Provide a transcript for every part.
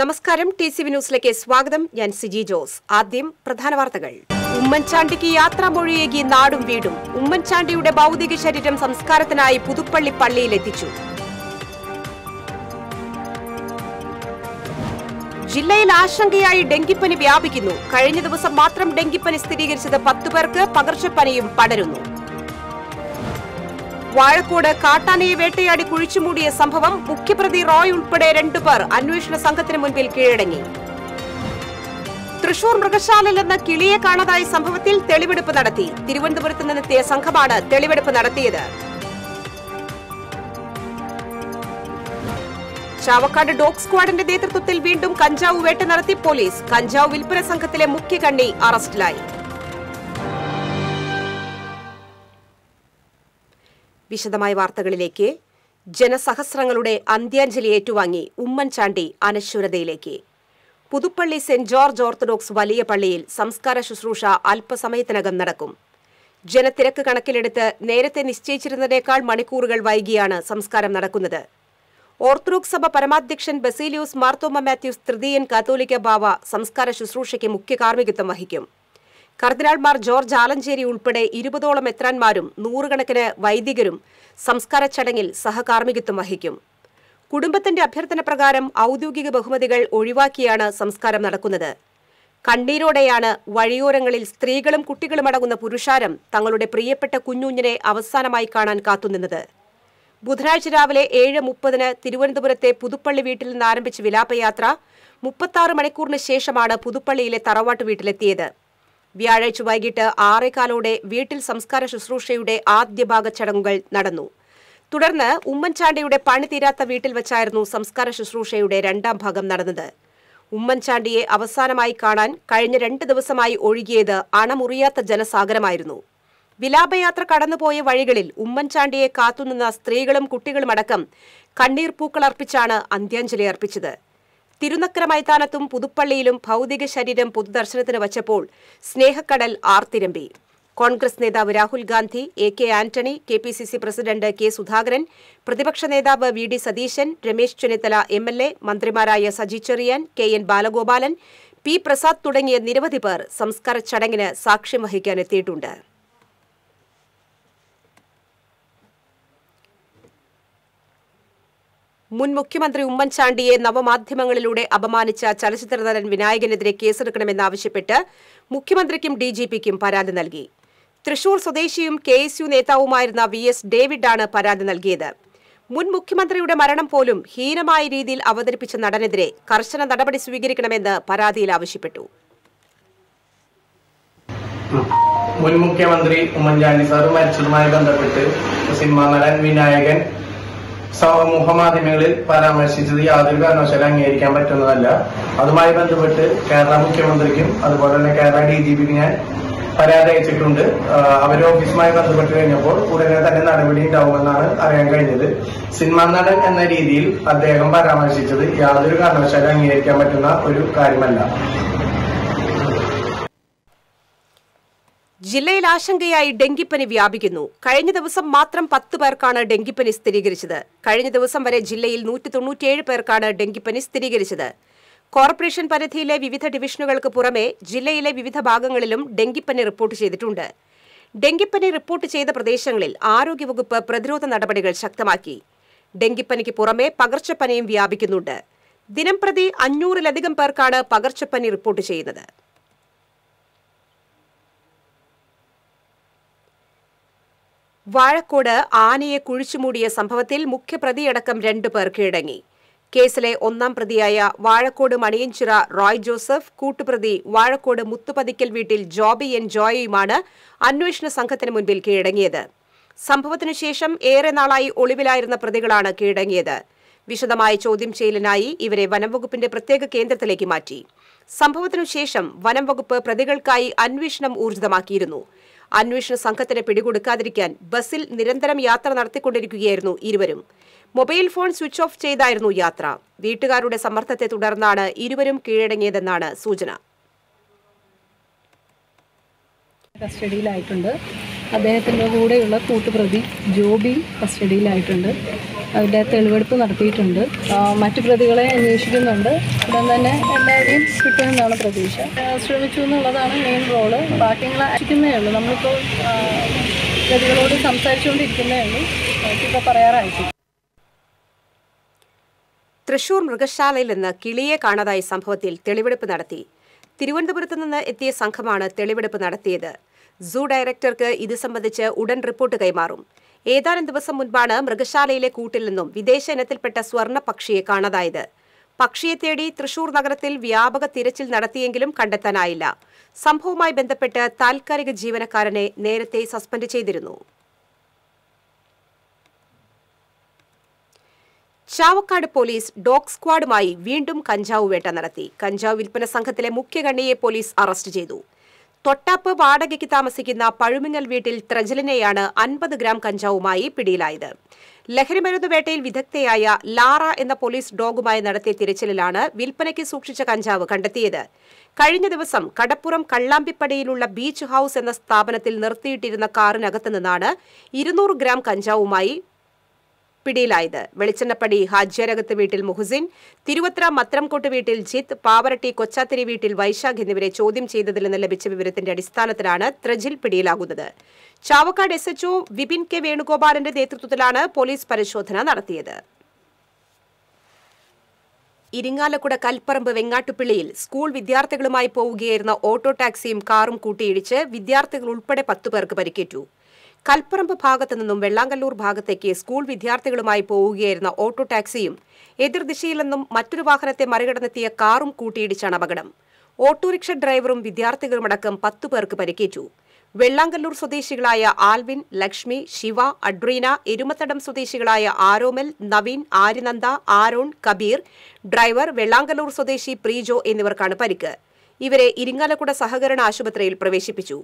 നമസ്കാരം T C V ന്യൂസിലേക്ക് സ്വാഗതം ഞാൻ സിജി ജോസ് ആദ്യം പ്രധാന വാർത്തകൾ ഉമ്മൻചാണ്ടിക്ക് മൊഴിയേകി നാടും വീടും ഉമ്മൻചാണ്ടിയുടെ ഭൗതിക ശരീരം സംസ്കാരത്തിനായി പുതുപ്പള്ളി പള്ളിയിലെത്തിച്ചു ജില്ലയിൽ ആശങ്കയായി ഡെങ്കിപ്പനി വ്യാപിക്കുന്നു കഴിഞ്ഞ ദിവസം മാത്രം ഡെങ്കിപ്പനി സ്ഥിരീകരിച്ചത് പത്തുപേർക്ക് പേർക്ക് പകർച്ചപ്പനിയും പടരുന്നു വാഴക്കോട് കാട്ടാനയെ വേട്ടയാടി കുഴിച്ചുമൂടിയ സംഭവം മുഖ്യപ്രതി റോയ് ഉൾപ്പെടെ രണ്ടുപേർ അന്വേഷണ സംഘത്തിന് മുൻപിൽ കീഴടങ്ങി തൃശൂർ മൃഗശാലയിൽ നിന്ന് കിളിയെ കാണാതായ സംഭവത്തിൽ തെളിവെടുപ്പ് നടത്തി തിരുവനന്തപുരത്ത് നിന്നെത്തിയ സംഘമാണ് തെളിവെടുപ്പ് നടത്തിയത് ചാവക്കാട് ഡോഗ് സ്ക്വാഡിന്റെ നേതൃത്വത്തിൽ വീണ്ടും കഞ്ചാവ് വേട്ട നടത്തി പോലീസ് കഞ്ചാവ് വിൽപ്പന സംഘത്തിലെ മുഖ്യ കണ്ണി അറസ്റ്റിലായി വിശദമായ വാർത്തകളിലേക്ക് ജനസഹസ്രങ്ങളുടെ അന്ത്യാഞ്ജലി ഏറ്റുവാങ്ങി ഉമ്മൻചാണ്ടി അനശ്വരതയിലേക്ക് പുതുപ്പള്ളി സെന്റ് ജോർജ് ഓർത്തഡോക്സ് വലിയ പള്ളിയിൽ സംസ്കാര ശുശ്രൂഷ അല്പസമയത്തിനകം നടക്കും ജനത്തിരക്ക് കണക്കിലെടുത്ത് നേരത്തെ നിശ്ചയിച്ചിരുന്നതിനേക്കാൾ മണിക്കൂറുകൾ വൈകിയാണ് സംസ്കാരം നടക്കുന്നത് ഓർത്തഡോക്സ് സഭ പരമാധ്യക്ഷൻ ബസീലിയോസ് മാർത്തോമ മാത്യൂസ് തൃതീയൻ കാത്തോലിക്ക ബാവ സംസ്കാര ശുശ്രൂഷയ്ക്ക് മുഖ്യ കാർമ്മികത്വം വഹിക്കും കർദിനാൾമാർ ജോർജ് ആലഞ്ചേരി ഉൾപ്പെടെ ഇരുപതോളം എത്രാന്മാരും നൂറുകണക്കിന് വൈദികരും സംസ്കാര ചടങ്ങിൽ സഹകാർമ്മികത്വം വഹിക്കും കുടുംബത്തിന്റെ അഭ്യർത്ഥന പ്രകാരം ഔദ്യോഗിക ബഹുമതികൾ ഒഴിവാക്കിയാണ് സംസ്കാരം നടക്കുന്നത് കണ്ണീരോടെയാണ് വഴിയോരങ്ങളിൽ സ്ത്രീകളും കുട്ടികളും അടങ്ങുന്ന പുരുഷാരം തങ്ങളുടെ പ്രിയപ്പെട്ട കുഞ്ഞുഞ്ഞിനെ അവസാനമായി കാണാൻ കാത്തുനിന്നത് ബുധനാഴ്ച രാവിലെ ഏഴ് മുപ്പതിന് തിരുവനന്തപുരത്തെ പുതുപ്പള്ളി വീട്ടിൽ നിന്ന് ആരംഭിച്ച വിലാപയാത്ര മുപ്പത്താറ് മണിക്കൂറിന് ശേഷമാണ് പുതുപ്പള്ളിയിലെ തറവാട്ട് വീട്ടിലെത്തിയത് വ്യാഴാഴ്ച വൈകിട്ട് ആറേക്കാലോടെ വീട്ടിൽ സംസ്കാര ശുശ്രൂഷയുടെ ആദ്യഭാഗ ചടങ്ങുകൾ നടന്നു തുടർന്ന് ഉമ്മൻചാണ്ടിയുടെ പണി തീരാത്ത വീട്ടിൽ വെച്ചായിരുന്നു സംസ്കാര ശുശ്രൂഷയുടെ രണ്ടാം ഭാഗം നടന്നത് ഉമ്മൻചാണ്ടിയെ അവസാനമായി കാണാൻ കഴിഞ്ഞ രണ്ട് ദിവസമായി ഒഴുകിയത് അണമുറിയാത്ത ജനസാഗരമായിരുന്നു വിലാപയാത്ര കടന്നുപോയ വഴികളിൽ ഉമ്മൻചാണ്ടിയെ കാത്തുനിന്ന സ്ത്രീകളും കുട്ടികളുമടക്കം കണ്ണീർ പൂക്കൾ അർപ്പിച്ചാണ് അന്ത്യാഞ്ജലി അർപ്പിച്ചത് തിരുനക്കര മൈതാനത്തും പുതുപ്പള്ളിയിലും ഭൗതിക ശരീരം പൊതുദർശനത്തിന് വച്ചപ്പോൾ സ്നേഹക്കടൽ ആർത്തിരമ്പി കോൺഗ്രസ് നേതാവ് Rahul Gandhi A K Antony K P C C president K Sudhakaran പ്രതിപക്ഷ നേതാവ് V D Satheesan Ramesh Chennithala M L A മന്ത്രിമാരായ Saji Cheriyan K N Balagopalan P Prasad തുടങ്ങിയ നിരവധി പേർ സംസ്കാര ചടങ്ങിന് സാക്ഷ്യം വഹിക്കാൻ എത്തിയിട്ടുണ്ട് മുൻ മുഖ്യമന്ത്രി ഉമ്മൻചാണ്ടിയെ നവമാധ്യമങ്ങളിലൂടെ അപമാനിച്ച ചലച്ചിത്ര നടൻ വിനായകനെതിരെ കേസെടുക്കണമെന്നാവശ്യപ്പെട്ട് മുഖ്യമന്ത്രിക്കും ഡിജിപിക്കും പരാതി നൽകി തൃശൂർ സ്വദേശിയും കെ എസ് യു നേതാവുമായിരുന്ന വി എസ് ഡേവിഡാണ് പരാതി നൽകിയത് മുൻ മുഖ്യമന്ത്രിയുടെ മരണം പോലും ഹീനമായ രീതിയിൽ അവതരിപ്പിച്ച നടനെതിരെ കർശന നടപടി സ്വീകരിക്കണമെന്ന് പരാതിയിൽ ആവശ്യപ്പെട്ടു മുൻ മുഖ്യമന്ത്രി ഉമ്മൻചാണ്ടി സാറ് മരിച്ചതുമായി ബന്ധപ്പെട്ട് സിനിമാ നടൻ വിനായകൻ സമൂഹമാധ്യമങ്ങളിൽ പരാമർശിച്ചത് യാതൊരു കാരണവശാലും അംഗീകരിക്കാൻ പറ്റുന്നതല്ല അതുമായി ബന്ധപ്പെട്ട് കേരള മുഖ്യമന്ത്രിക്കും അതുപോലെ തന്നെ കേരള ഡി ജി പിക്ക് ഞാൻ പരാതി അയച്ചിട്ടുണ്ട് അവരെ ഓഫീസുമായി ബന്ധപ്പെട്ട് കഴിഞ്ഞപ്പോൾ ഉടനെ തന്നെ നടപടി ഉണ്ടാവുമെന്നാണ് അറിയാൻ കഴിഞ്ഞത് സിനിമാ നടൻ എന്ന രീതിയിൽ അദ്ദേഹം പരാമർശിച്ചത് യാതൊരു കാരണവശാലും അംഗീകരിക്കാൻ പറ്റുന്ന ഒരു കാര്യമല്ല ജില്ലയിൽ ആശങ്കയായി ഡെങ്കിപ്പനി വ്യാപിക്കുന്നു കഴിഞ്ഞ ദിവസം മാത്രം പത്ത് പേർക്കാണ് ഡെങ്കിപ്പനി സ്ഥിരീകരിച്ചത് കഴിഞ്ഞ ദിവസം വരെ ജില്ലയിൽ നൂറ്റി തൊണ്ണൂറ്റിയേഴ് പേർക്കാണ് ഡെങ്കിപ്പനി സ്ഥിരീകരിച്ചത് കോർപ്പറേഷൻ പരിധിയിലെ വിവിധ ഡിവിഷനുകൾക്ക് പുറമെ ജില്ലയിലെ വിവിധ ഭാഗങ്ങളിലും ഡെങ്കിപ്പനി റിപ്പോർട്ട് ചെയ്തിട്ടുണ്ട് ഡെങ്കിപ്പനി റിപ്പോർട്ട് ചെയ്ത പ്രദേശങ്ങളിൽ ആരോഗ്യവകുപ്പ് പ്രതിരോധ നടപടികൾ ശക്തമാക്കി ഡെങ്കിപ്പനിക്ക് പുറമെ പകർച്ചപ്പനിയും വ്യാപിക്കുന്നുണ്ട് ദിനംപ്രതി അഞ്ഞൂറിലധികം പേർക്കാണ് പകർച്ചപ്പനി റിപ്പോർട്ട് ചെയ്യുന്നത് വാഴക്കോട് ആനയെ കുഴിച്ചുമൂടിയ സംഭവത്തിൽ മുഖ്യപ്രതിയടക്കം പേർ കീഴടങ്ങി കേസിലെ ഒന്നാം പ്രതിയായ വാഴക്കോട് മണിയഞ്ചിറ റോയ് ജോസഫ് കൂട്ടുപ്രതി വാഴക്കോട് മുത്തുപതിക്കൽ വീട്ടിൽ ജോബി എൻ ജോയയുമാണ് അന്വേഷണ സംഘത്തിന് മുൻപിൽ കീഴടങ്ങിയത് സംഭവത്തിനുശേഷം ഏറെ നാളായി ഒളിവിലായിരുന്ന പ്രതികളാണ് കീഴടങ്ങിയത് വിശദമായ ചോദ്യം ചെയ്യലിനായി ഇവരെ വനംവകുപ്പിന്റെ പ്രത്യേക കേന്ദ്രത്തിലേക്ക് മാറ്റി സംഭവത്തിനുശേഷം വനംവകുപ്പ് പ്രതികൾക്കായി അന്വേഷണം ഊർജിതമാക്കിയിരുന്നു അന്വേഷണ സംഘത്തിന് പിടികൊടുക്കാതിരിക്കാൻ ബസ്സിൽ നിരന്തരം യാത്ര നടത്തിക്കൊണ്ടിരിക്കുകയായിരുന്നു ഇരുവരും മൊബൈൽ ഫോൺ സ്വിച്ച് ഓഫ് ചെയ്തായിരുന്നു യാത്ര വീട്ടുകാരുടെ സമ്മർദ്ദത്തെ തുടർന്നാണ് ഇരുവരും കീഴടങ്ങിയതെന്നാണ് സൂചന കസ്റ്റഡിയിലായിട്ടുണ്ട് അദ്ദേഹത്തിൻ്റെ കൂടെയുള്ള കൂട്ടുപ്രതി ജോബി കസ്റ്റഡിയിലായിട്ടുണ്ട് അവരുടെ തെളിവെടുപ്പ് നടത്തിയിട്ടുണ്ട് മറ്റു പ്രതികളെ അന്വേഷിക്കുന്നുണ്ട് ഉടൻ തന്നെ എല്ലാവരെയും കിട്ടുമെന്നാണ് പ്രതീക്ഷ ശ്രമിച്ചു എന്നുള്ളതാണ് മെയിൻ റോള് ബാക്കിയുള്ള അയക്കുന്നേ ഉള്ളൂ നമ്മളിപ്പോൾ പ്രതികളോട് സംസാരിച്ചുകൊണ്ടിരിക്കുന്നേ ഉള്ളൂ നമുക്കിപ്പോൾ പറയാറായിട്ടില്ല തൃശൂർ മൃഗശാലയിൽ നിന്ന് കിളിയെ കാണാതായ സംഭവത്തിൽ തെളിവെടുപ്പ് നടത്തി തിരുവനന്തപുരത്ത് നിന്ന് എത്തിയ സംഘമാണ് തെളിവെടുപ്പ് നടത്തിയത് സൂ ഡയറക്ടർക്ക് ഇത് സംബന്ധിച്ച് ഉടൻ റിപ്പോർട്ട് കൈമാറും ഏതാനും ദിവസം മുൻപാണ് മൃഗശാലയിലെ കൂട്ടിൽ നിന്നും വിദേശ ഇനത്തിൽപ്പെട്ട സ്വർണ്ണ പക്ഷിയെ കാണാതായത് പക്ഷിയെ തേടി തൃശൂർ നഗരത്തിൽ വ്യാപക തിരച്ചിൽ നടത്തിയെങ്കിലും കണ്ടെത്താനായില്ല സംഭവവുമായി ബന്ധപ്പെട്ട് താൽക്കാലിക ജീവനക്കാരനെ നേരത്തെ സസ്പെൻഡ് ചെയ്തിരുന്നു ചാവക്കാട് പോലീസ് ഡോഗ് സ്ക്വാഡുമായി വീണ്ടും കഞ്ചാവ് വേട്ട നടത്തി കഞ്ചാവ് വിൽപ്പന സംഘത്തിലെ മുഖ്യകണ്ണിയെ പോലീസ് അറസ്റ്റ് ചെയ്തു തൊട്ടാപ്പ് വാടകയ്ക്ക് താമസിക്കുന്ന പഴുമിങ്ങൽ വീട്ടിൽ ത്രജലിനെയാണ് അൻപത് ഗ്രാം കഞ്ചാവുമായി പിടിയിലായത് ലഹരിമരുന്ന് വേട്ടയിൽ വിദഗ്ധയായ ലാറ എന്ന പോലീസ് ഡോഗുമായി നടത്തിയ തിരച്ചിലിലാണ് വിൽപ്പനയ്ക്ക് സൂക്ഷിച്ച കഞ്ചാവ് കണ്ടെത്തിയത് കഴിഞ്ഞ ദിവസം കടപ്പുറം കള്ളാമ്പിപ്പടിയിലുള്ള ബീച്ച് ഹൌസ് എന്ന സ്ഥാപനത്തിൽ നിർത്തിയിട്ടിരുന്ന കാറിനകത്ത് നിന്നാണ് ഇരുന്നൂറ് ഗ്രാം കഞ്ചാവുമായി പിടിയിലായത് വെളിച്ചെണ്ണപ്പടി ഹാജ്യാരകത്ത് വീട്ടിൽ മുഹുസിൻ തിരുവത്ര മത്രംകോട്ട് വീട്ടിൽ ജിത്ത് പാവറട്ടി കൊച്ചാത്തിരി വീട്ടിൽ വൈശാഖ് എന്നിവരെ ചോദ്യം ചെയ്തതിൽ നിന്ന് ലഭിച്ച വിവരത്തിന്റെ അടിസ്ഥാനത്തിലാണ് ത്രജിൽ പിടിയിലാകുന്നത് Chavakkad S H O Vipin K വേണുഗോപാലിന്റെ നേതൃത്വത്തിലാണ് പോലീസ് പരിശോധന നടത്തിയത് ഇരിങ്ങാലക്കുട കൽപ്പറമ്പ് വെങ്ങാട്ടുപിള്ളിയിൽ സ്കൂൾ വിദ്യാർത്ഥികളുമായി പോവുകയായിരുന്ന ഓട്ടോ ടാക്സിയും കാറും കൂട്ടിയിടിച്ച് വിദ്യാർത്ഥികൾ ഉൾപ്പെടെ പത്തുപേർക്ക് പരിക്കേറ്റു കൽപ്പറമ്പ് ഭാഗത്തു നിന്നും വെള്ളാങ്കല്ലൂർ ഭാഗത്തേക്ക് സ്കൂൾ വിദ്യാർത്ഥികളുമായി പോവുകയായിരുന്ന ഓട്ടോ ടാക്സിയും എതിർദിശയിൽ നിന്നും മറ്റൊരു വാഹനത്തെ മറികടന്നെത്തിയ കാറും കൂട്ടിയിടിച്ചാണ് അപകടം ഓട്ടോറിക്ഷ ഡ്രൈവറും വിദ്യാർത്ഥികളുമടക്കം പത്തു പേർക്ക് പരിക്കേറ്റു വെള്ളാങ്കല്ലൂർ സ്വദേശികളായ ആൽവിൻ ലക്ഷ്മി ശിവ അഡ്രീന എരുമത്തടം സ്വദേശികളായ ആരോമൽ നവീൻ ആര്യനന്ദ ആരോൺ കബീർ ഡ്രൈവർ വെള്ളാങ്കല്ലൂർ സ്വദേശി പ്രീജോ എന്നിവർക്കാണ് പരിക്ക് ഇവരെ ഇരിങ്ങാലക്കുട സഹകരണ ആശുപത്രിയിൽ പ്രവേശിപ്പിച്ചു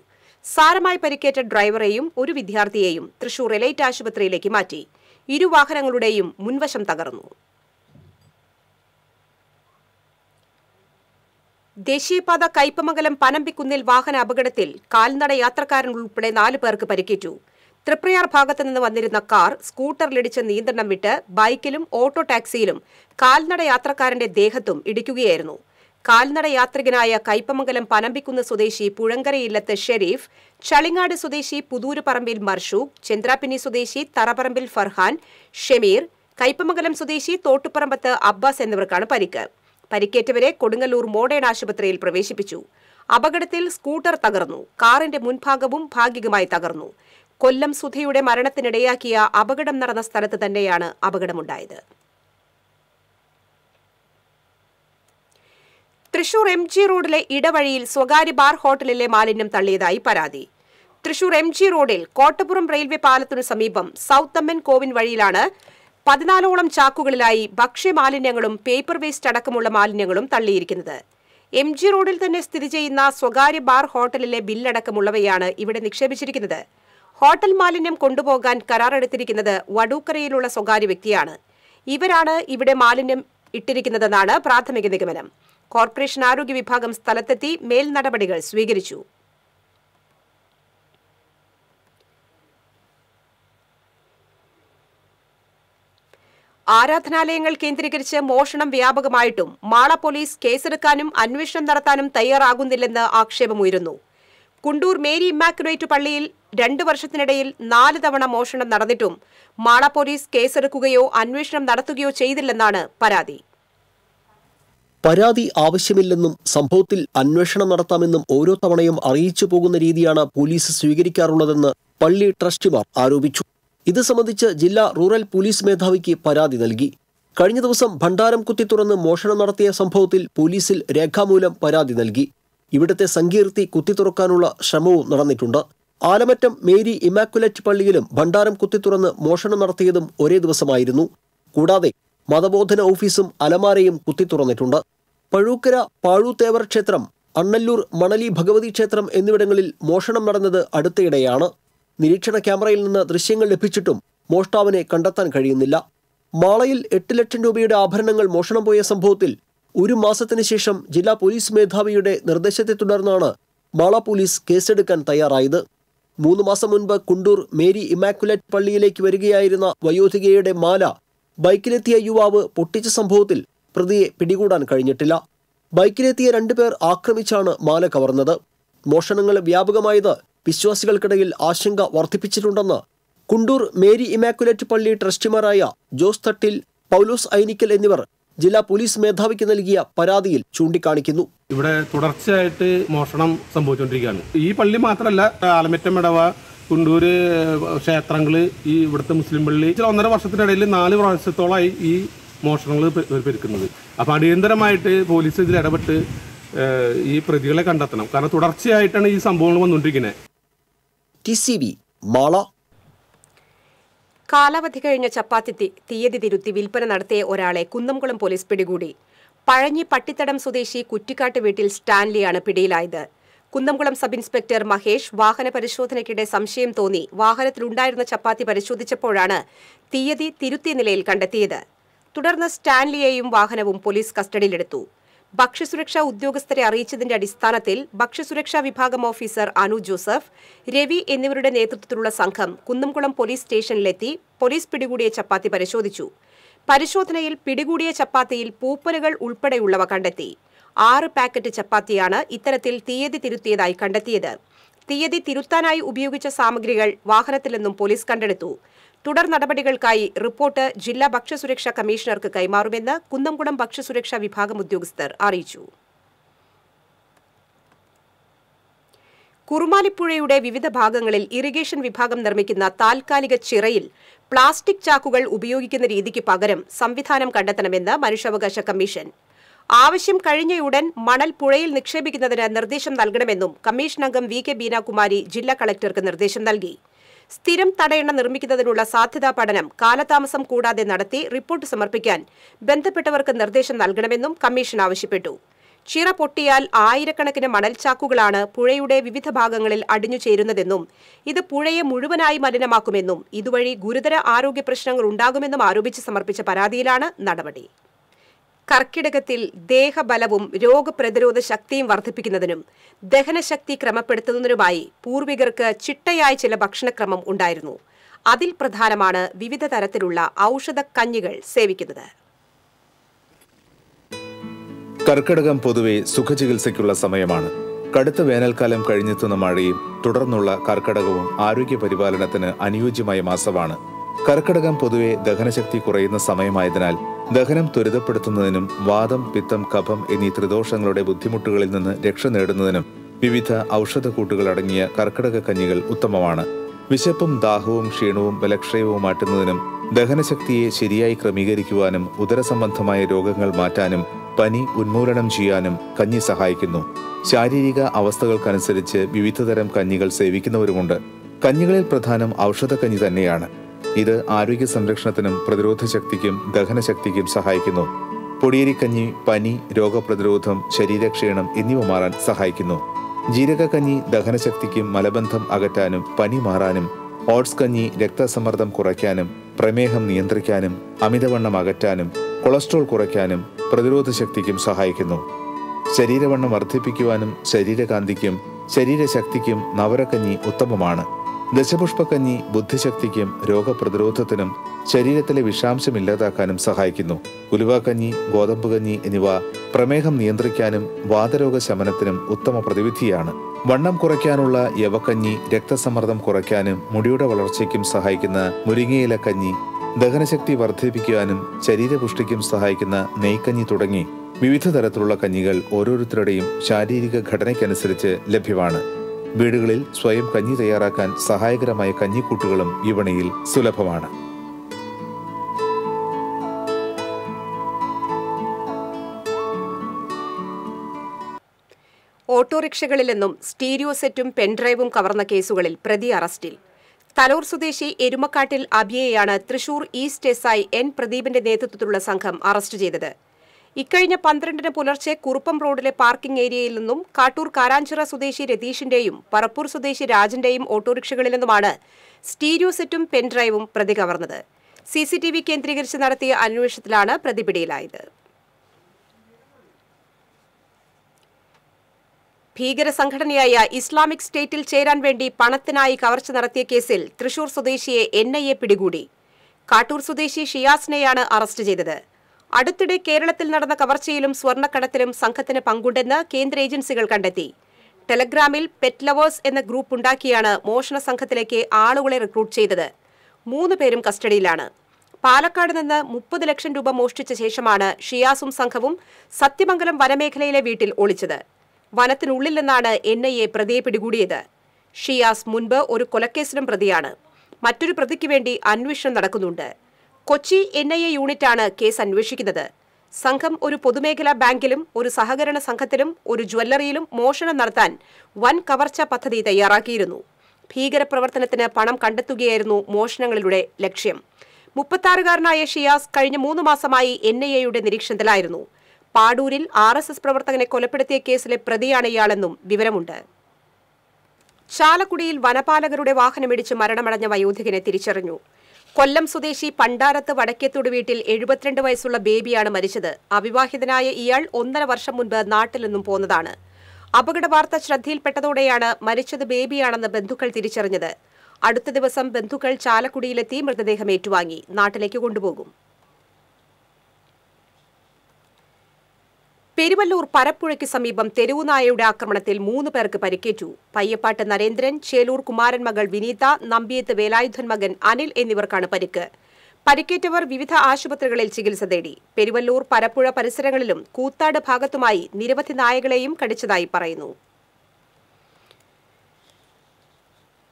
സാരമായി പരിക്കേറ്റ ഡ്രൈവറെയും ഒരു വിദ്യാർത്ഥിയെയും തൃശൂർ എലൈറ്റ് ആശുപത്രിയിലേക്ക് മാറ്റി ഇരുവാഹനങ്ങളുടെയും മുൻവശം തകർന്നു ദേശീയപാത കയ്പമംഗലം പനമ്പിക്കുന്നിൽ വാഹന അപകടത്തിൽ കാൽനട യാത്രക്കാരൻ ഉൾപ്പെടെ നാല് പേർക്ക് പരിക്കേറ്റു തൃപ്രയാർ ഭാഗത്തു നിന്ന് വന്നിരുന്ന കാർ സ്കൂട്ടറിലിടിച്ച് നിയന്ത്രണം വിട്ട് ബൈക്കിലും ഓട്ടോ ടാക്സിയിലും കാൽനട യാത്രക്കാരന്റെ ദേഹത്തും ഇടിക്കുകയായിരുന്നു കാൽനട യാത്രികനായ കൈപ്പമംഗലം പനമ്പിക്കുന്ന് സ്വദേശി പുഴങ്കരയില്ലത്ത് ഷെരീഫ് ചളിങ്ങാട് സ്വദേശി പുതൂരുപറമ്പിൽ മർഷൂഖ് ചന്ദ്രാപിന്നി സ്വദേശി തറപറമ്പിൽ ഫർഹാൻ ഷമീർ കൈപ്പമംഗലം സ്വദേശി തോട്ടുപറമ്പത്ത് അബ്ബാസ് എന്നിവർക്കാണ് പരിക്ക് പരിക്കേറ്റവരെ കൊടുങ്ങല്ലൂർ മോഡേൺ ആശുപത്രിയിൽ പ്രവേശിപ്പിച്ചു അപകടത്തിൽ സ്കൂട്ടർ തകർന്നു കാറിന്റെ മുൻഭാഗവും ഭാഗികമായി തകർന്നു കൊല്ലം സുധയുടെ മരണത്തിനിടയാക്കിയ അപകടം നടന്ന സ്ഥലത്ത് തന്നെയാണ് അപകടമുണ്ടായത് തൃശൂർ എം ജി റോഡിലെ ഇടവഴിയിൽ സ്വകാര്യ ബാർ ഹോട്ടലിലെ മാലിന്യം തള്ളിയതായി പരാതി തൃശൂർ എം ജി റോഡിൽ കോട്ടപ്പുറം റെയിൽവേ പാലത്തിനു സമീപം അമ്മൻ കോവിൻ വഴിയിലാണ് പതിനാലോളം ചാക്കുകളിലായി ഭക്ഷ്യമാലിന്യങ്ങളും പേപ്പർ വേസ്റ്റ് അടക്കമുള്ള മാലിന്യങ്ങളും തള്ളിയിരിക്കുന്നത് എം ജി റോഡിൽ തന്നെ സ്ഥിതി ചെയ്യുന്ന സ്വകാര്യ ബാർ ഹോട്ടലിലെ ബില്ലടക്കമുള്ളവയാണ് ഇവിടെ നിക്ഷേപിച്ചിരിക്കുന്നത് ഹോട്ടൽ മാലിന്യം കൊണ്ടുപോകാൻ കരാറെടുത്തിരിക്കുന്നത് വടൂക്കരയിലുള്ള സ്വകാര്യ വ്യക്തിയാണ് ഇവരാണ് ഇവിടെ മാലിന്യം ഇട്ടിരിക്കുന്നതെന്നാണ് പ്രാഥമിക നിഗമനം കോർപ്പറേഷൻ ആരോഗ്യ വിഭാഗം സ്ഥലത്തെത്തി മേൽ നടപടികൾ സ്വീകരിച്ചു ആരാധനാലയങ്ങൾ കേന്ദ്രീകരിച്ച് മോഷണം വ്യാപകമായിട്ടും മാള പോലീസ് കേസെടുക്കാനും അന്വേഷണം നടത്താനും തയ്യാറാകുന്നില്ലെന്ന് ആക്ഷേപമുയരുന്നു കുണ്ടൂർ മേരി ഇമാക്കുലേറ്റ് പള്ളിയിൽ രണ്ടു വർഷത്തിനിടയിൽ നാല് തവണ മോഷണം നടന്നിട്ടും മാള പോലീസ് കേസെടുക്കുകയോ അന്വേഷണം നടത്തുകയോ ചെയ്തില്ലെന്നാണ് പരാതി പരാതി ആവശ്യമില്ലെന്നും സംഭവത്തിൽ അന്വേഷണം നടത്താമെന്നും ഓരോ തവണയും അറിയിച്ചു പോകുന്ന രീതിയാണ് പോലീസ് സ്വീകരിക്കാറുള്ളതെന്ന് പള്ളി ട്രസ്റ്റിമാർ ആരോപിച്ചു ഇത് സംബന്ധിച്ച് ജില്ലാ റൂറൽ പോലീസ് മേധാവിക്ക് പരാതി നൽകി കഴിഞ്ഞ ദിവസം ഭണ്ഡാരം കുത്തി തുറന്ന് മോഷണം നടത്തിയ സംഭവത്തിൽ പോലീസിൽ രേഖാമൂലം പരാതി നൽകി ഇവിടത്തെ സങ്കീർത്തി കുത്തി തുറക്കാനുള്ള ശ്രമവും നടന്നിട്ടുണ്ട് ആലമറ്റം മേരി ഇമാക്കുലറ്റ് പള്ളിയിലും ഭണ്ഡാരം കുത്തി തുറന്ന് മോഷണം നടത്തിയതും ഒരേ ദിവസമായിരുന്നു കൂടാതെ മതബോധന ഓഫീസും അലമാരയും കുത്തിത്തുറന്നിട്ടുണ്ട് പഴൂക്കര പാഴൂത്തേവർ ക്ഷേത്രം അണ്ണല്ലൂർ മണലി ഭഗവതി ക്ഷേത്രം എന്നിവിടങ്ങളിൽ മോഷണം നടന്നത് അടുത്തിടെയാണ് നിരീക്ഷണ ക്യാമറയിൽ നിന്ന് ദൃശ്യങ്ങൾ ലഭിച്ചിട്ടും മോഷ്ടാവിനെ കണ്ടെത്താൻ കഴിയുന്നില്ല മാളയിൽ എട്ട് ലക്ഷം രൂപയുടെ ആഭരണങ്ങൾ മോഷണം പോയ സംഭവത്തിൽ ഒരു മാസത്തിന് ശേഷം ജില്ലാ പോലീസ് മേധാവിയുടെ നിർദ്ദേശത്തെ തുടർന്നാണ് മാള പോലീസ് കേസെടുക്കാൻ തയ്യാറായത് മൂന്ന് മാസം മുൻപ് കുണ്ടൂർ മേരി ഇമാക്കുലേറ്റ് പള്ളിയിലേക്ക് വരികയായിരുന്ന വയോധികയുടെ മാല ബൈക്കിലെത്തിയ യുവാവ് പൊട്ടിച്ച സംഭവത്തിൽ പ്രതിയെ പിടികൂടാൻ കഴിഞ്ഞിട്ടില്ല ബൈക്കിലെത്തിയ രണ്ടുപേർ ആക്രമിച്ചാണ് മാല കവർന്നത് മോഷണങ്ങൾ വ്യാപകമായത് വിശ്വാസികൾക്കിടയിൽ ആശങ്ക വർദ്ധിപ്പിച്ചിട്ടുണ്ടെന്ന് കുണ്ടൂർ മേരി ഇമാക്കുലേറ്റ് പള്ളി ട്രസ്റ്റിമാരായ ജോസ് തട്ടിൽ പൗലോസ് ഐനിക്കൽ എന്നിവർ ജില്ലാ പോലീസ് മേധാവിക്ക് നൽകിയ പരാതിയിൽ ചൂണ്ടിക്കാണിക്കുന്നു ഇവിടെ തുടർച്ചയായിട്ട് മോഷണം സംഭവിച്ചുകൊണ്ടിരിക്കുകയാണ് ഈ പള്ളി മാത്രമല്ല ആലമറ്റം ഇടവ കുണ്ടൂര് ക്ഷേത്രങ്ങൾ ഈ ഇവിടുത്തെ മുസ്ലിം പള്ളി ഒന്നര വർഷത്തിനിടയിൽ നാല് പ്രാവശ്യത്തോളമായി ഈ മോഷണങ്ങൾ പെരുക്കുന്നത് അപ്പോൾ അടിയന്തരമായിട്ട് പോലീസ് ഇതിൽ ഇടപെട്ട് ഈ പ്രതികളെ കണ്ടെത്തണം കാരണം തുടർച്ചയായിട്ടാണ് ഈ സംഭവങ്ങൾ വന്നുകൊണ്ടിരിക്കുന്നത് മാള കാലാവധി കഴിഞ്ഞ ചപ്പാത്തി തീയതി തിരുത്തി വിൽപ്പന നടത്തിയ ഒരാളെ കുന്നംകുളം പോലീസ് പിടികൂടി പഴഞ്ഞി പട്ടിത്തടം സ്വദേശി കുറ്റിക്കാട്ട് വീട്ടിൽ സ്റ്റാൻലിയാണ് പിടിയിലായത് കുന്നംകുളം സബ് ഇൻസ്പെക്ടർ മഹേഷ് വാഹന പരിശോധനയ്ക്കിടെ സംശയം തോന്നി വാഹനത്തിലുണ്ടായിരുന്ന ചപ്പാത്തി പരിശോധിച്ചപ്പോഴാണ് തീയതി തിരുത്തിയ നിലയിൽ കണ്ടെത്തിയത് തുടർന്ന് സ്റ്റാൻലിയെയും വാഹനവും പോലീസ് കസ്റ്റഡിയിലെടുത്തു ഭക്ഷ്യസുരക്ഷാ ഉദ്യോഗസ്ഥരെ അറിയിച്ചതിന്റെ അടിസ്ഥാനത്തിൽ ഭക്ഷ്യസുരക്ഷാ വിഭാഗം ഓഫീസർ അനു ജോസഫ് രവി എന്നിവരുടെ നേതൃത്വത്തിലുള്ള സംഘം കുന്നംകുളം പോലീസ് സ്റ്റേഷനിലെത്തി പോലീസ് പിടികൂടിയ ചപ്പാത്തി പരിശോധിച്ചു പരിശോധനയിൽ പിടികൂടിയ ചപ്പാത്തിയിൽ പൂപ്പലുകൾ ഉൾപ്പെടെയുള്ളവ കണ്ടെത്തി ആറ് പാക്കറ്റ് ചപ്പാത്തിയാണ് ഇത്തരത്തിൽ തീയതി തിരുത്തിയതായി കണ്ടെത്തിയത് തീയതി തിരുത്താനായി ഉപയോഗിച്ച സാമഗ്രികൾ വാഹനത്തിൽ നിന്നും പോലീസ് കണ്ടെടുത്തു തുടർ നടപടികൾക്കായി റിപ്പോർട്ട് ജില്ലാ ഭക്ഷ്യസുരക്ഷാ കമ്മീഷണർക്ക് കൈമാറുമെന്ന് കുന്നംകുളം ഭക്ഷ്യസുരക്ഷാ വിഭാഗം ഉദ്യോഗസ്ഥർ അറിയിച്ചു കുറുമാലിപ്പുഴയുടെ വിവിധ ഭാഗങ്ങളിൽ ഇറിഗേഷൻ വിഭാഗം നിർമ്മിക്കുന്ന താൽക്കാലിക ചിറയിൽ പ്ലാസ്റ്റിക് ചാക്കുകൾ ഉപയോഗിക്കുന്ന രീതിക്ക് പകരം സംവിധാനം കണ്ടെത്തണമെന്ന് മനുഷ്യാവകാശ കമ്മീഷൻ ആവശ്യം കഴിഞ്ഞയുടൻ മണൽ പുഴയിൽ നിക്ഷേപിക്കുന്നതിന് നിർദ്ദേശം നൽകണമെന്നും കമ്മീഷൻ അംഗം വി കെ ബീനാകുമാരി ജില്ലാ കളക്ടർക്ക് നിർദ്ദേശം നൽകി സ്ഥിരം തടയണ നിർമ്മിക്കുന്നതിനുള്ള സാധ്യതാ പഠനം കാലതാമസം കൂടാതെ നടത്തി റിപ്പോർട്ട് സമർപ്പിക്കാൻ ബന്ധപ്പെട്ടവർക്ക് നിർദ്ദേശം നൽകണമെന്നും കമ്മീഷൻ ആവശ്യപ്പെട്ടു ചിറ പൊട്ടിയാൽ ആയിരക്കണക്കിന് മണൽച്ചാക്കുകളാണ് പുഴയുടെ വിവിധ ഭാഗങ്ങളിൽ അടിഞ്ഞു ചേരുന്നതെന്നും ഇത് പുഴയെ മുഴുവനായി മലിനമാക്കുമെന്നും ഇതുവഴി ഗുരുതര ആരോഗ്യ പ്രശ്നങ്ങൾ ഉണ്ടാകുമെന്നും ആരോപിച്ച് സമർപ്പിച്ച പരാതിയിലാണ് നടപടി കർക്കിടകത്തിൽ ദേഹബലവും രോഗപ്രതിരോധ ശക്തിയും വർദ്ധിപ്പിക്കുന്നതിനും ദഹനശക്തി ക്രമപ്പെടുത്തുന്നതിനുമായി പൂർവികർക്ക് ചിട്ടയായ ചില ഭക്ഷണക്രമം ഉണ്ടായിരുന്നു അതിൽ പ്രധാനമാണ് വിവിധ തരത്തിലുള്ള ഔഷധ കഞ്ഞികൾ സേവിക്കുന്നത് കർക്കിടകം പൊതുവെ സുഖചികിത്സയ്ക്കുള്ള സമയമാണ് കടുത്ത വേനൽക്കാലം കഴിഞ്ഞെത്തുന്ന മഴയും തുടർന്നുള്ള കർക്കിടകവും ആരോഗ്യ പരിപാലനത്തിന് അനുയോജ്യമായ മാസമാണ് കർക്കിടകം പൊതുവെ ദഹനശക്തി കുറയുന്ന സമയമായതിനാൽ ദഹനം ത്വരിതപ്പെടുത്തുന്നതിനും വാദം പിത്തം കഫം എന്നീ ത്രിദോഷങ്ങളുടെ ബുദ്ധിമുട്ടുകളിൽ നിന്ന് രക്ഷ നേടുന്നതിനും വിവിധ ഔഷധക്കൂട്ടുകൾ അടങ്ങിയ കർക്കിടക കഞ്ഞികൾ ഉത്തമമാണ് വിശപ്പും ദാഹവും ക്ഷീണവും ബലക്ഷയവും മാറ്റുന്നതിനും ദഹനശക്തിയെ ശരിയായി ക്രമീകരിക്കുവാനും ഉദരസംബന്ധമായ രോഗങ്ങൾ മാറ്റാനും പനി ഉന്മൂലനം ചെയ്യാനും കഞ്ഞി സഹായിക്കുന്നു ശാരീരിക അവസ്ഥകൾക്കനുസരിച്ച് വിവിധതരം കഞ്ഞികൾ സേവിക്കുന്നവരുമുണ്ട് കഞ്ഞികളിൽ പ്രധാനം ഔഷധക്കഞ്ഞി തന്നെയാണ് ഇത് ആരോഗ്യ സംരക്ഷണത്തിനും പ്രതിരോധ ശക്തിക്കും ദഹനശക്തിക്കും സഹായിക്കുന്നു പൊടിയരിക്കഞ്ഞി പനി രോഗപ്രതിരോധം ശരീരക്ഷീണം എന്നിവ മാറാൻ സഹായിക്കുന്നു ജീരകക്കഞ്ഞി ദഹനശക്തിക്കും മലബന്ധം അകറ്റാനും പനി മാറാനും ഓട്സ് കഞ്ഞി രക്തസമ്മർദ്ദം കുറയ്ക്കാനും പ്രമേഹം നിയന്ത്രിക്കാനും അമിതവണ്ണം അകറ്റാനും കൊളസ്ട്രോൾ കുറയ്ക്കാനും പ്രതിരോധ ശക്തിക്കും സഹായിക്കുന്നു ശരീരവണ്ണം വർദ്ധിപ്പിക്കുവാനും ശരീരകാന്തിക്കും ശരീരശക്തിക്കും നവരക്കഞ്ഞി ഉത്തമമാണ് ദശപുഷ്പക്കഞ്ഞി ബുദ്ധിശക്തിക്കും രോഗപ്രതിരോധത്തിനും ശരീരത്തിലെ വിഷാംശം ഇല്ലാതാക്കാനും സഹായിക്കുന്നു ഉലുവാക്കഞ്ഞി ഗോതമ്പ് കഞ്ഞി എന്നിവ പ്രമേഹം നിയന്ത്രിക്കാനും വാതരോഗ ശമനത്തിനും ഉത്തമ പ്രതിവിധിയാണ് വണ്ണം കുറയ്ക്കാനുള്ള യവക്കഞ്ഞി രക്തസമ്മർദ്ദം കുറയ്ക്കാനും മുടിയുടെ വളർച്ചയ്ക്കും സഹായിക്കുന്ന മുരിങ്ങയില കഞ്ഞി ദഹനശക്തി വർദ്ധിപ്പിക്കുവാനും ശരീരപുഷ്ടിക്കും സഹായിക്കുന്ന നെയ്ക്കഞ്ഞി തുടങ്ങി വിവിധ തരത്തിലുള്ള കഞ്ഞികൾ ഓരോരുത്തരുടെയും ശാരീരിക ഘടനയ്ക്കനുസരിച്ച് ലഭ്യമാണ് വീടുകളിൽ സ്വയം കഞ്ഞി തയ്യാറാക്കാൻ സഹായകരമായ കഞ്ഞിക്കൂട്ടുകളും വിപണിയിൽ സുലഭമാണ് ഓട്ടോറിക്ഷകളിൽ നിന്നും സ്റ്റീരിയോ സെറ്റും പെൻഡ്രൈവും കവർന്ന കേസുകളിൽ പ്രതി അറസ്റ്റിൽ തലൂർ സ്വദേശി എരുമക്കാട്ടിൽ അബിയെയാണ് തൃശൂർ ഈസ്റ്റ് എസ്ഐ എൻ പ്രദീപിന്റെ നേതൃത്വത്തിലുള്ള സംഘം അറസ്റ്റ് ചെയ്തത് ഇക്കഴിഞ്ഞ പന്ത്രണ്ടിന് പുലർച്ചെ കുറുപ്പം റോഡിലെ പാർക്കിംഗ് ഏരിയയിൽ നിന്നും കാട്ടൂർ കാരാഞ്ചിറ സ്വദേശി രതീഷിന്റെയും പറപ്പൂർ സ്വദേശി രാജന്റെയും ഓട്ടോറിക്ഷകളിൽ നിന്നുമാണ് സ്റ്റീരിയോ സെറ്റും പെൻഡ്രൈവും പ്രതി കവർന്നത് സിസിടിവി കേന്ദ്രീകരിച്ച് നടത്തിയ അന്വേഷണത്തിലാണ് പ്രതിപിടിയിലായത് ഭീകര സംഘടനയായ ഇസ്ലാമിക് സ്റ്റേറ്റിൽ ചേരാൻ വേണ്ടി പണത്തിനായി കവർച്ച നടത്തിയ കേസിൽ തൃശൂർ സ്വദേശിയെ എൻ പിടികൂടി കാട്ടൂർ സ്വദേശി ഷിയാസിനെയാണ് അറസ്റ്റ് ചെയ്തത് അടുത്തിടെ കേരളത്തിൽ നടന്ന കവർച്ചയിലും സ്വർണ്ണക്കടത്തിലും സംഘത്തിന് പങ്കുണ്ടെന്ന് കേന്ദ്ര ഏജൻസികൾ കണ്ടെത്തി ടെലഗ്രാമിൽ പെറ്റ് ലവേഴ്സ് എന്ന ഗ്രൂപ്പ് ഉണ്ടാക്കിയാണ് മോഷണ സംഘത്തിലേക്ക് ആളുകളെ റിക്രൂട്ട് ചെയ്തത് മൂന്ന് പേരും കസ്റ്റഡിയിലാണ് പാലക്കാട് നിന്ന് മുപ്പത് ലക്ഷം രൂപ മോഷ്ടിച്ച ശേഷമാണ് ഷിയാസും സംഘവും സത്യമംഗലം വനമേഖലയിലെ വീട്ടിൽ ഒളിച്ചത് വനത്തിനുള്ളിൽ നിന്നാണ് എൻ ഐ എ പ്രതിയെ പിടികൂടിയത് ഷിയാസ് മുൻപ് ഒരു കൊലക്കേസിലും പ്രതിയാണ് മറ്റൊരു പ്രതിക്ക് വേണ്ടി അന്വേഷണം നടക്കുന്നുണ്ട് കൊച്ചി എൻ ഐ എ യൂണിറ്റാണ് കേസ് അന്വേഷിക്കുന്നത് സംഘം ഒരു പൊതുമേഖലാ ബാങ്കിലും ഒരു സഹകരണ സംഘത്തിലും ഒരു ജ്വല്ലറിയിലും മോഷണം നടത്താൻ വൻ കവർച്ച പദ്ധതി തയ്യാറാക്കിയിരുന്നു ഭീകരപ്രവർത്തനത്തിന് പണം കണ്ടെത്തുകയായിരുന്നു മോഷണങ്ങളിലൂടെ ലക്ഷ്യം മുപ്പത്താറുകാരനായ ഷിയാസ് കഴിഞ്ഞ മൂന്ന് മാസമായി എൻ ഐ എയുടെ നിരീക്ഷണത്തിലായിരുന്നു പാടൂരിൽ ആർ എസ് എസ് പ്രവർത്തകനെ കൊലപ്പെടുത്തിയ കേസിലെ പ്രതിയാണ് ഇയാളെന്നും വിവരമുണ്ട് ചാലക്കുടിയിൽ വനപാലകരുടെ വാഹനമിടിച്ച് മരണമടഞ്ഞ വയോധികനെ തിരിച്ചറിഞ്ഞു കൊല്ലം സ്വദേശി പണ്ടാരത്ത് വടക്കേത്തോട് വീട്ടിൽ എഴുപത്തിരണ്ട് വയസ്സുള്ള ബേബിയാണ് മരിച്ചത് അവിവാഹിതനായ ഇയാൾ ഒന്നര വർഷം മുൻപ് നാട്ടിൽ നിന്നും പോന്നതാണ് അപകട വാർത്ത ശ്രദ്ധയിൽപ്പെട്ടതോടെയാണ് മരിച്ചത് ബേബിയാണെന്ന് ബന്ധുക്കൾ തിരിച്ചറിഞ്ഞത് അടുത്ത ദിവസം ബന്ധുക്കൾ ചാലക്കുടിയിലെത്തി മൃതദേഹം ഏറ്റുവാങ്ങി നാട്ടിലേക്ക് കൊണ്ടുപോകും പെരുവല്ലൂർ പരപ്പുഴയ്ക്ക് സമീപം തെരുവുനായയുടെ ആക്രമണത്തിൽ മൂന്ന് പേർക്ക് പരിക്കേറ്റു പയ്യപ്പാട്ട് നരേന്ദ്രൻ ചേലൂർ കുമാരൻ മകൾ വിനീത നമ്പിയത്ത് വേലായുധൻ മകൻ അനിൽ എന്നിവർക്കാണ് പരിക്ക് പരിക്കേറ്റവർ വിവിധ ആശുപത്രികളിൽ ചികിത്സ തേടി പെരുവല്ലൂർ പരപ്പുഴ പരിസരങ്ങളിലും കൂത്താട് ഭാഗത്തുമായി നിരവധി നായകളെയും കടിച്ചതായി പറയുന്നു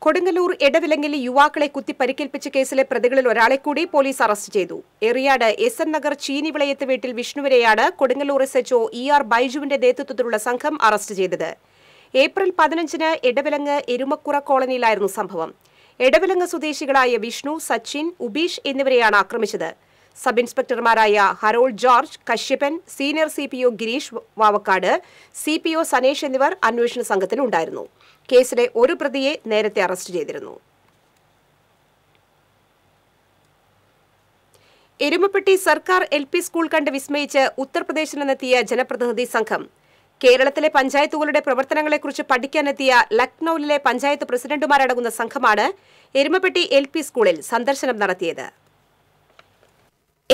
കൊടുങ്ങല്ലൂർ ഇടവിലങ്ങിൽ യുവാക്കളെ കുത്തി പരിക്കേൽപ്പിച്ച കേസിലെ പ്രതികളിൽ ഒരാളെ കൂടി പോലീസ് അറസ്റ്റ് ചെയ്തു എറിയാട് എസ് എൻ നഗർ ചീനിവിളയത്ത് വീട്ടിൽ വിഷ്ണുവരെയാണ് Kodungallur S H O E R ബൈജുവിന്റെ നേതൃത്വത്തിലുള്ള സംഘം അറസ്റ്റ് ചെയ്തത് ഏപ്രിൽ പതിനഞ്ചിന് ഇടവിലങ്ങ് എരുമക്കുറ കോളനിയിലായിരുന്നു സംഭവം ഇടവിലങ്ങ് സ്വദേശികളായ വിഷ്ണു സച്ചിൻ ഉബീഷ് എന്നിവരെയാണ് ആക്രമിച്ചത് സബ് ഇൻസ്പെക്ടർമാരായ Harold George Kashyappan senior C Gireesh Vavakkad C P Sanesh എന്നിവർ അന്വേഷണ സംഘത്തിലുണ്ടായിരുന്നു കേസിലെ ഒരു പ്രതിയെ നേരത്തെ അറസ്റ്റ് ചെയ്തിരുന്നു എരുമപ്പെട്ടി സർക്കാർ എൽ പി സ്കൂൾ കണ്ട് വിസ്മയിച്ച് ഉത്തർപ്രദേശിൽ നിന്നെത്തിയ ജനപ്രതിനിധി സംഘം കേരളത്തിലെ പഞ്ചായത്തുകളുടെ പ്രവർത്തനങ്ങളെക്കുറിച്ച് പഠിക്കാനെത്തിയ ലക്നൌവിലെ പഞ്ചായത്ത് പ്രസിഡന്റുമാരടങ്ങുന്ന സംഘമാണ് എരുമപ്പെട്ടി എൽ പി സ്കൂളിൽ സന്ദർശനം നടത്തിയത്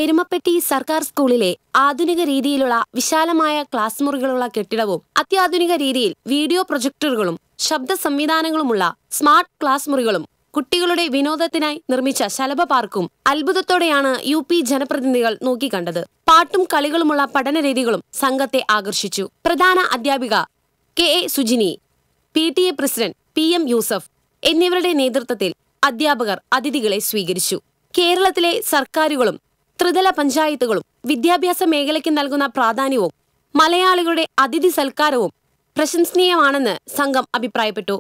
എരുമപ്പെട്ടി സർക്കാർ സ്കൂളിലെ ആധുനിക രീതിയിലുള്ള വിശാലമായ ക്ലാസ് മുറികളുള്ള കെട്ടിടവും അത്യാധുനിക രീതിയിൽ വീഡിയോ പ്രൊജക്ടറുകളും ശബ്ദ സംവിധാനങ്ങളുമുള്ള സ്മാർട്ട് ക്ലാസ് മുറികളും കുട്ടികളുടെ വിനോദത്തിനായി നിർമ്മിച്ച ശലഭ പാർക്കും അത്ഭുതത്തോടെയാണ് യു പി ജനപ്രതിനിധികൾ നോക്കിക്കണ്ടത് പാട്ടും കളികളുമുള്ള പഠന രീതികളും സംഘത്തെ ആകർഷിച്ചു പ്രധാന അധ്യാപിക K A Sujini P T A president P M Yusuf എന്നിവരുടെ നേതൃത്വത്തിൽ അധ്യാപകർ അതിഥികളെ സ്വീകരിച്ചു കേരളത്തിലെ സർക്കാരുകളും ത്രിതല പഞ്ചായത്തുകളും വിദ്യാഭ്യാസ മേഖലയ്ക്ക് നൽകുന്ന പ്രാധാന്യവും മലയാളികളുടെ അതിഥി സൽക്കാരവും പ്രശംസനീയമാണെന്ന് സംഘം അഭിപ്രായപ്പെട്ടു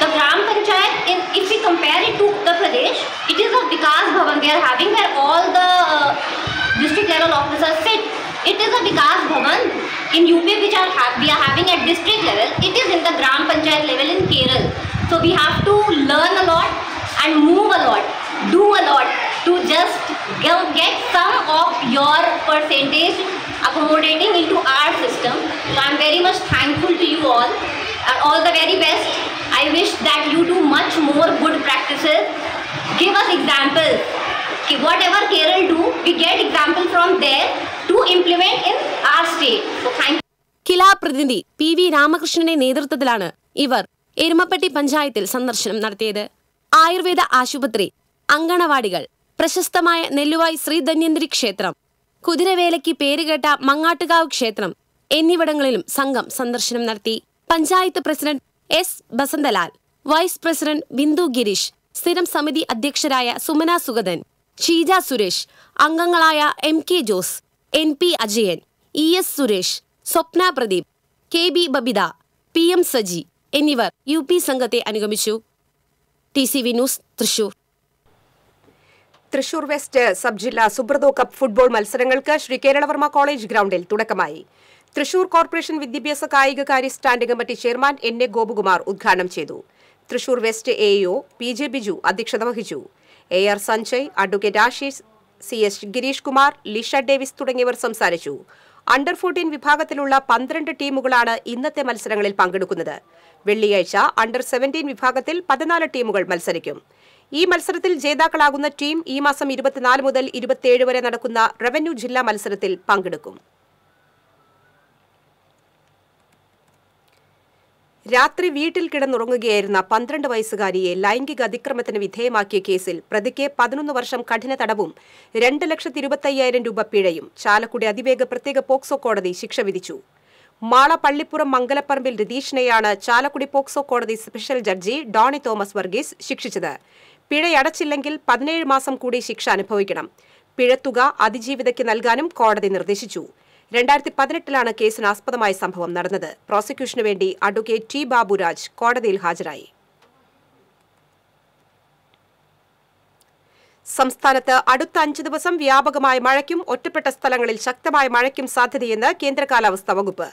The Gram Panchayat, in, if we compare it to Uttar Pradesh, it is a Vikas Bhavan they are having where all the uh, district level officers sit. It is a Vikas Bhavan in UP which are we are having at district level. It is in the Gram Panchayat level in Kerala. So we have to learn a lot and move a lot, do a lot to just get some of your percentage accommodating into our system. So I am very much thankful to you all and all the very best. I wish that you do much more good practices. Give us examples. Whatever Kerala do, we get example from there to implement in our state. So thank you. Kila P V രാമകൃഷ്ണന്റെ നേതൃത്വത്തിലാണ് ഇവർ എരുമപ്പെട്ടി പഞ്ചായത്തിൽ സന്ദർശനം നടത്തിയത് ആയുർവേദ ആശുപത്രി അങ്കണവാടികൾ പ്രശസ്തമായ നെല്ലുവായി ശ്രീധന്യന്തിരി ക്ഷേത്രം കുതിരവേലയ്ക്ക് പേരുകേട്ട മങ്ങാട്ടുകാവ് ക്ഷേത്രം എന്നിവിടങ്ങളിലും സംഘം സന്ദർശനം നടത്തി panchayat president S Basanthlal vice president Bindu Gireesh സ്ഥിരം സമിതി അധ്യക്ഷരായ സുമന സുഗതൻ ഷീജ സുരേഷ് അംഗങ്ങളായ M K Jose N P Ajayan E S Suresh Swapna Pradeep K B Babitha P M Saji എന്നിവർ യു പി സംഘത്തെ അനുഗമിച്ചു T C V news Thrissur Thrissur West sub ജില്ലാ സുബ്രതോ കപ്പ് ഫുട്ബോൾ മത്സരങ്ങൾക്ക് ശ്രീ കേരളവർമ്മ കോളേജ് ഗ്രൗണ്ടിൽ തുടക്കമായി തൃശൂർ കോർപ്പറേഷൻ വിദ്യാഭ്യാസ കായികകാര്യ standing committee chairman N A Gopakumar ഉദ്ഘാടനം ചെയ്തു Thrissur West A O P J Biju അധ്യക്ഷത വഹിച്ചു A R Sanjay advocate Asheesh C S Gireesh Kumar Lisha Davis തുടങ്ങിയവർ സംസാരിച്ചു അണ്ടർ ഫോർട്ടീൻ വിഭാഗത്തിലുള്ള പന്ത്രണ്ട് ടീമുകളാണ് ഇന്നത്തെ മത്സരങ്ങളിൽ പങ്കെടുക്കുന്നത് വെള്ളിയാഴ്ച അണ്ടർ സെവൻറ്റീൻ വിഭാഗത്തിൽ പതിനാല് ടീമുകൾ മത്സരിക്കും ഈ മത്സരത്തിൽ ജേതാക്കളാകുന്ന ടീം ഈ മാസം ഇരുപത്തിനാല് മുതൽ ഇരുപത്തിയേഴ് വരെ നടക്കുന്ന റവന്യൂ ജില്ലാ മത്സരത്തിൽ പങ്കെടുക്കും രാത്രി വീട്ടിൽ കിടന്നുറങ്ങുകയായിരുന്ന പന്ത്രണ്ട് വയസ്സുകാരിയെ ലൈംഗിക അതിക്രമത്തിന് വിധേയമാക്കിയ കേസിൽ പ്രതിക്ക് പതിനൊന്ന് വർഷം കഠിന തടവും രണ്ട് ലക്ഷത്തി ഇരുപത്തയ്യായിരം രൂപ പിഴയും ചാലക്കുടി അതിവേഗ പ്രത്യേക പോക്സോ കോടതി ശിക്ഷ വിധിച്ചു മാള പള്ളിപ്പുറം മംഗലപ്പറമ്പിൽ രതീഷിനെയാണ് ചാലക്കുടി പോക്സോ കോടതി special judge Donny Thomas Varghese ശിക്ഷിച്ചത് പിഴയടച്ചില്ലെങ്കിൽ പതിനേഴ് മാസം കൂടി ശിക്ഷ അനുഭവിക്കണം പിഴത്തുക അതിജീവിതയ്ക്ക് നൽകാനും കോടതി നിർദ്ദേശിച്ചു രണ്ടായിരത്തി പതിനെട്ടിലാണ് കേസിനാസ്പദമായ സംഭവം നടന്നത് പ്രോസിക്യൂഷനു വേണ്ടി അഡ്വക്കേറ്റ് ടി ബാബുരാജ് കോടതിയിൽ ഹാജരായി സംസ്ഥാനത്ത് അടുത്ത അഞ്ച് ദിവസം വ്യാപകമായ മഴയ്ക്കും ഒറ്റപ്പെട്ട സ്ഥലങ്ങളിൽ ശക്തമായ മഴയ്ക്കും സാധ്യതയെന്ന് കേന്ദ്ര കാലാവസ്ഥാ വകുപ്പ്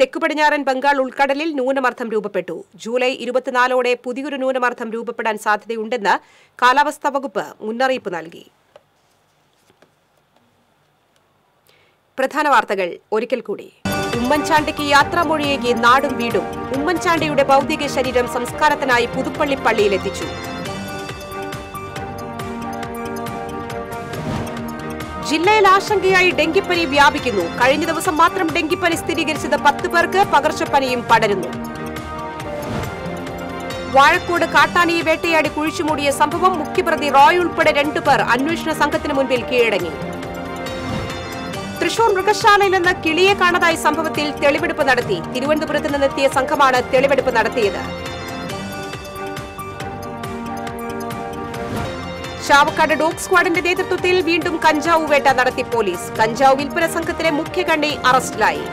തെക്കുപടിഞ്ഞാറൻ പടിഞ്ഞാറൻ ബംഗാൾ ഉൾക്കടലിൽ ന്യൂനമർദ്ദം രൂപപ്പെട്ടു ജൂലൈ ഇരുപത്തിനാലോടെ പുതിയൊരു ന്യൂനമർദ്ദം രൂപപ്പെടാൻ സാധ്യതയുണ്ടെന്ന് കാലാവസ്ഥാ വകുപ്പ് മുന്നറിയിപ്പ് നൽകി പ്രധാന വാർത്തകൾ ഒരിക്കൽ കൂടി ഉമ്മൻചാണ്ടിക്ക് യാത്രാമൊഴിയേകി നാടും വീടും ഉമ്മൻചാണ്ടിയുടെ ഭൗതിക ശരീരം സംസ്കാരത്തിനായി പുതുപ്പള്ളി പള്ളിയിലെത്തിച്ചു ജില്ലയിൽ ആശങ്കയായി ഡെങ്കിപ്പനി വ്യാപിക്കുന്നു കഴിഞ്ഞ ദിവസം മാത്രം ഡെങ്കിപ്പനി സ്ഥിരീകരിച്ചത് പത്ത് പേർക്ക് പകർച്ചപ്പനിയും പടരുന്നു വാഴക്കോട് കാട്ടാനയെ വേട്ടയാടി കുഴിച്ചുമൂടിയ സംഭവം മുഖ്യപ്രതി റോയ് ഉൾപ്പെടെ രണ്ടു പേർ അന്വേഷണ സംഘത്തിന് മുൻപിൽ കീഴടങ്ങി തൃശൂർ മൃഗശാലയിൽ നിന്ന് കിളിയെ കാണാതായ സംഭവത്തിൽ തെളിവെടുപ്പ് നടത്തി തിരുവനന്തപുരത്ത് നിന്നെത്തിയ സംഘമാണ് തെളിവെടുപ്പ് നടത്തിയത് ചാവക്കാട് ഡോഗ് സ്ക്വാഡിന്റെ നേതൃത്വത്തിൽ വീണ്ടും കഞ്ചാവ് വേട്ട നടത്തി പോലീസ് കഞ്ചാവ് വിൽപ്പന സംഘത്തിലെ മുഖ്യ കണ്ണി അറസ്റ്റിലായി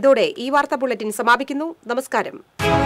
ഇതോടെ ഈ വാർത്താ ബുള്ളറ്റിൻ സമാപിക്കുന്നു നമസ്കാരം